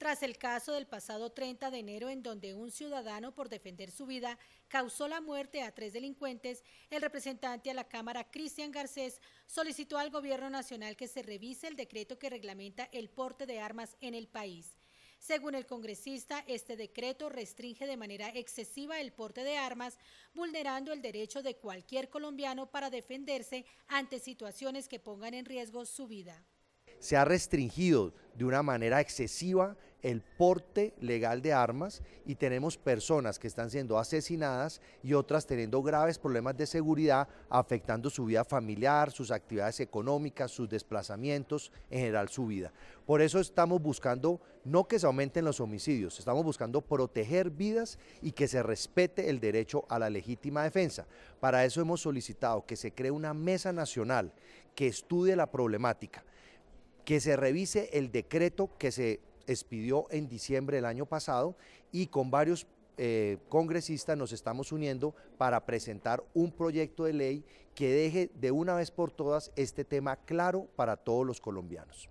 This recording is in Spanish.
tras el caso del pasado 30 de enero en donde un ciudadano por defender su vida causó la muerte a tres delincuentes, el representante a la Cámara, Cristian Garcés, solicitó al Gobierno Nacional que se revise el decreto que reglamenta el porte de armas en el país. Según el congresista, este decreto restringe de manera excesiva el porte de armas, vulnerando el derecho de cualquier colombiano para defenderse ante situaciones que pongan en riesgo su vida se ha restringido de una manera excesiva el porte legal de armas y tenemos personas que están siendo asesinadas y otras teniendo graves problemas de seguridad afectando su vida familiar, sus actividades económicas, sus desplazamientos, en general su vida. Por eso estamos buscando no que se aumenten los homicidios, estamos buscando proteger vidas y que se respete el derecho a la legítima defensa. Para eso hemos solicitado que se cree una mesa nacional que estudie la problemática que se revise el decreto que se expidió en diciembre del año pasado y con varios eh, congresistas nos estamos uniendo para presentar un proyecto de ley que deje de una vez por todas este tema claro para todos los colombianos.